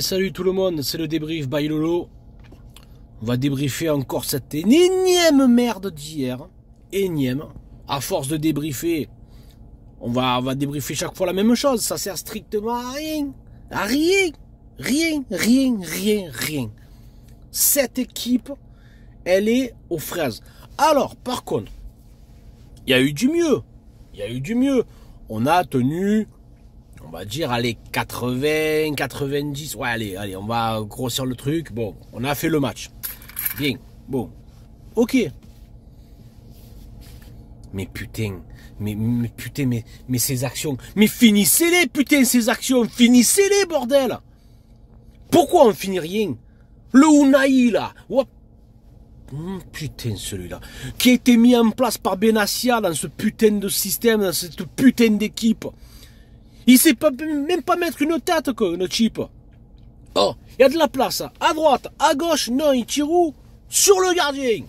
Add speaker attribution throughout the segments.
Speaker 1: salut tout le monde, c'est le débrief by Lolo. On va débriefer encore cette énième merde d'hier. Énième. À force de débriefer, on va, on va débriefer chaque fois la même chose. Ça sert strictement à rien. À rien. Rien, rien, rien, rien. Cette équipe, elle est aux fraises. Alors, par contre, il y a eu du mieux. Il y a eu du mieux. On a tenu on va dire, allez, 80, 90. Ouais, allez, allez, on va grossir le truc. Bon, on a fait le match. Bien, bon, ok. Mais putain, mais, putain, mais, ces actions, mais finissez-les, putain, ces actions, finissez-les, bordel Pourquoi on finit rien Le Unai, là, hum, putain celui-là, qui a été mis en place par Benassia dans ce putain de système, dans cette putain d'équipe. Il sait pas, même pas mettre une tête, le chip. Oh, il y a de la place. À droite, à gauche, non, il tire où Sur le gardien.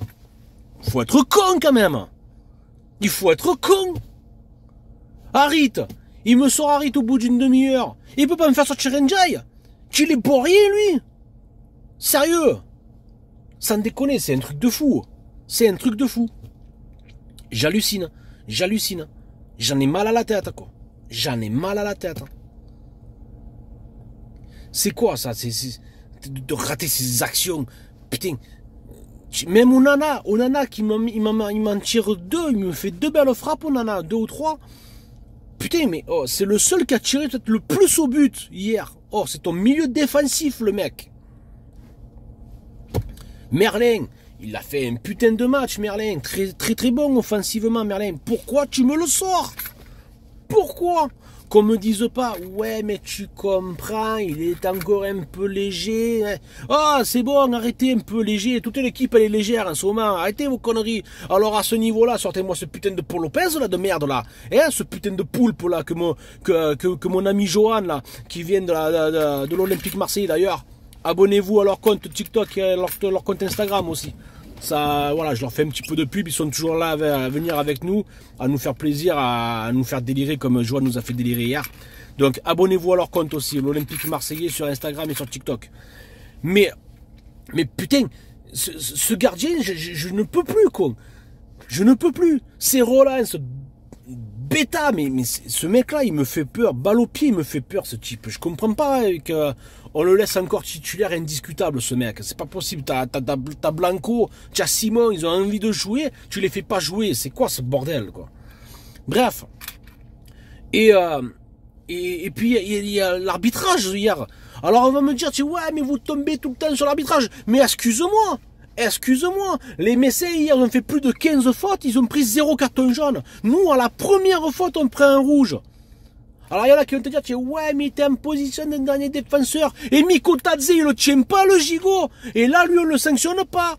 Speaker 1: Il Faut être con quand même. Il faut être con. Harit, il me sort Harit au bout d'une demi-heure. Il peut pas me faire sortir Njai. Tu est pour rien, lui. Sérieux. Sans déconner, c'est un truc de fou. C'est un truc de fou. J'hallucine. J'hallucine. J'en ai mal à la tête, quoi. J'en ai mal à la tête. Hein. C'est quoi ça De rater ses actions. Putain. Même Onana, Onana qui m'en tire deux, il me fait deux belles frappes, Onana, deux ou trois. Putain, mais oh, c'est le seul qui a tiré peut-être le plus au but hier. Oh, c'est ton milieu défensif, le mec. Merlin, il a fait un putain de match, Merlin. Très très très bon offensivement, Merlin. Pourquoi tu me le sors pourquoi qu'on me dise pas, ouais, mais tu comprends, il est encore un peu léger. Hein. Ah, c'est bon, arrêtez un peu léger. Toute l'équipe, elle est légère en ce moment. Arrêtez vos conneries. Alors, à ce niveau-là, sortez-moi ce putain de Paul Lopez, là, de merde, là. Hein, ce putain de poulpe, là, que mon, ami Johan, là, qui vient de l'Olympique de, Marseille, d'ailleurs. Abonnez-vous à leur compte TikTok et à leur compte Instagram aussi. Ça, voilà, je leur fais un petit peu de pub. Ils sont toujours là à venir avec nous, à nous faire plaisir, à nous faire délirer comme Joanne nous a fait délirer hier. Donc abonnez-vous à leur compte aussi, l'Olympique Marseillais sur Instagram et sur TikTok. Mais, mais putain, ce, gardien, je, ne peux plus, quoi. Je ne peux plus. C'est Roland, ce... Péta, mais, ce mec-là, il me fait peur. Balle au pied, il me fait peur, ce type. Je comprends pas hein, qu'on le laisse encore titulaire indiscutable, ce mec. C'est pas possible. T'as Blanco, t'as Simon, ils ont envie de jouer. Tu les fais pas jouer. C'est quoi ce bordel, quoi Bref. Et, euh, et, puis, il y a, l'arbitrage hier. Alors, on va me dire, tu ouais, mais vous tombez tout le temps sur l'arbitrage. Mais excuse-moi Excuse-moi, les messieurs hier ont fait plus de 15 fautes, ils ont pris 0 carton jaune. Nous, à la première faute, on prend un rouge. Alors il y en a qui vont te dire, ouais, mais t'es en position d'un dernier défenseur. Et Miko il ne tient pas le gigot. Et là, lui, on ne le sanctionne pas.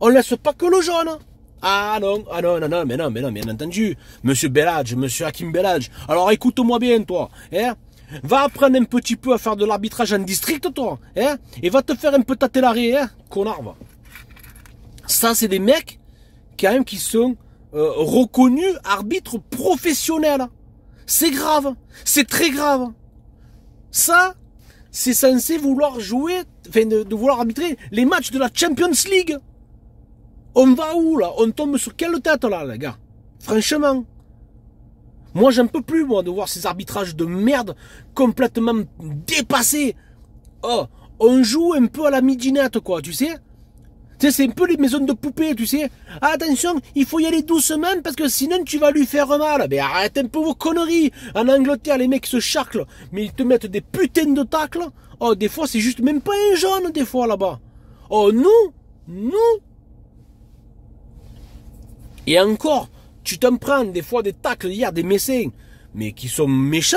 Speaker 1: On ne laisse pas que le jaune. Ah non, ah non, non, non, mais non, mais non, bien entendu. Monsieur Bellage, monsieur Hakim Bellage. Alors écoute-moi bien, toi. Hein va apprendre un petit peu à faire de l'arbitrage en district, toi. Hein et va te faire un peu tâter hein connard, ça, c'est des mecs quand même qui sont euh, reconnus arbitres professionnels. C'est grave, c'est très grave. Ça, c'est censé vouloir jouer, enfin de, vouloir arbitrer les matchs de la Champions League. On va où là On tombe sur quelle tête là, les gars Franchement. Moi, j'en peux plus, moi, de voir ces arbitrages de merde complètement dépassés. Oh, on joue un peu à la midinette, quoi, tu sais c'est un peu les maisons de poupées, tu sais. Attention, il faut y aller doucement parce que sinon tu vas lui faire mal. Mais arrête un peu vos conneries. En Angleterre, les mecs se charclent, mais ils te mettent des putains de tacles. Oh, des fois, c'est juste même pas un jaune, des fois, là-bas. Oh, nous, nous. Et encore, tu t'en prends des fois des tacles hier, des messins, mais qui sont méchants.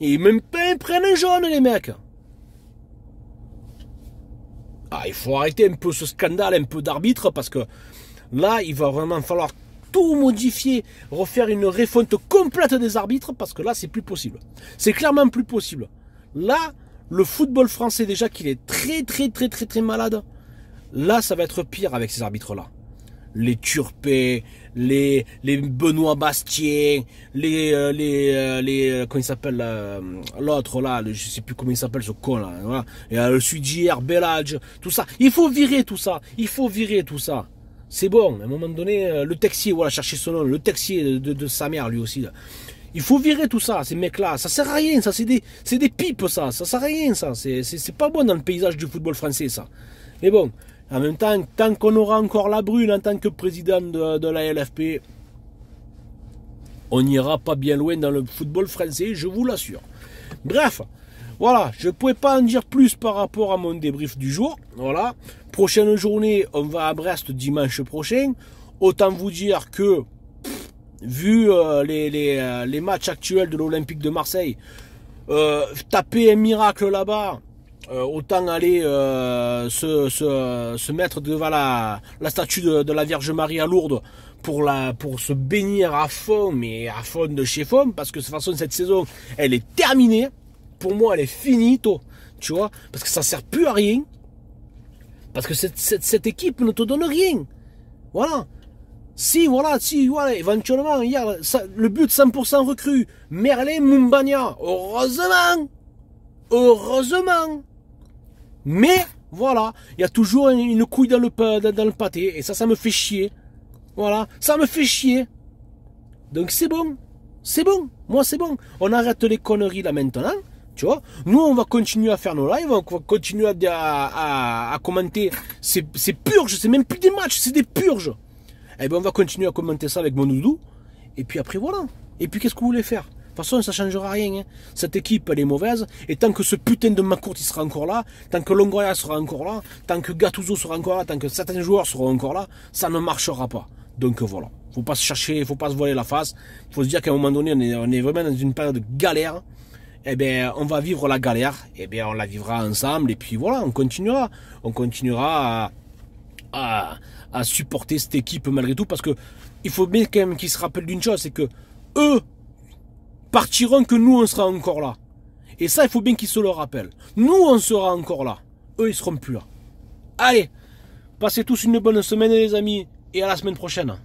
Speaker 1: Et même pas prennent un jaune, les mecs. Ah, il faut arrêter un peu ce scandale, un peu d'arbitre, parce que là, il va vraiment falloir tout modifier, refaire une refonte complète des arbitres, parce que là, c'est plus possible. C'est clairement plus possible. Là, le football français, déjà qu'il est très, très, très, très, très malade, là, ça va être pire avec ces arbitres-là les Turpé, les, les Benoît Bastien, les, euh, les, euh, les euh, comment il s'appelle, l'autre là, je je sais plus comment il s'appelle ce con là, voilà. Et le Sudier, Belage, tout ça. Il faut virer tout ça. Il faut virer tout ça. C'est bon. À un moment donné, le taxier, voilà, chercher son nom, le taxier de, sa mère lui aussi. Il faut virer tout ça, ces mecs-là. Ça sert à rien, ça. C'est des, des pipes, ça. Ça sert à rien, ça. C'est pas bon dans le paysage du football français, ça. Mais bon, en même temps, tant qu'on aura encore la brune en tant que président de, la LFP, on n'ira pas bien loin dans le football français, je vous l'assure. Bref, voilà, je ne pouvais pas en dire plus par rapport à mon débrief du jour. Voilà, prochaine journée, on va à Brest dimanche prochain. Autant vous dire que, vu euh, euh, les, matchs actuels de l'Olympique de Marseille, euh, taper un miracle là-bas, euh, autant aller euh, se, se, mettre devant la, la statue de, la Vierge Marie à Lourdes pour, la, pour se bénir à fond, mais à fond de chez fond, parce que de toute façon, cette saison, elle est terminée. Pour moi, elle est finie, toi. tu vois, parce que ça sert plus à rien. Parce que cette, cette, équipe ne te donne rien. Voilà. Si, voilà, si, voilà, éventuellement, hier, le but 100% recru, Merlin Mumbania, heureusement, heureusement, mais voilà, il y a toujours une couille dans le, dans le pâté. Et ça, ça me fait chier. Voilà, ça me fait chier. Donc c'est bon. C'est bon. Moi, c'est bon. On arrête les conneries là maintenant. Tu vois Nous, on va continuer à faire nos lives. On va continuer à, commenter C'est purge purges. C'est même plus des matchs, c'est des purges. Eh bien, on va continuer à commenter ça avec mon doudou. Et puis après, voilà. Et puis, qu'est-ce que vous voulez faire façon, ça changera rien. Hein. Cette équipe, elle est mauvaise. Et tant que ce putain de Macourt, il sera encore là, tant que Longoria sera encore là, tant que Gattuso sera encore là, tant que certains joueurs seront encore là, ça ne marchera pas. Donc voilà. il ne Faut pas se chercher, il ne faut pas se voiler la face. il Faut se dire qu'à un moment donné, on est, on vraiment dans une période de galère. Eh bien, on va vivre la galère. et eh bien, on la vivra ensemble. Et puis voilà, on continuera. On continuera à, supporter cette équipe malgré tout. Parce que il faut bien quand même qu'ils se rappellent d'une chose, c'est que eux partiront que nous, on sera encore là. Et ça, il faut bien qu'ils se le rappellent. Nous, on sera encore là. Eux, ils seront plus là. Allez, passez tous une bonne semaine, les amis, et à la semaine prochaine.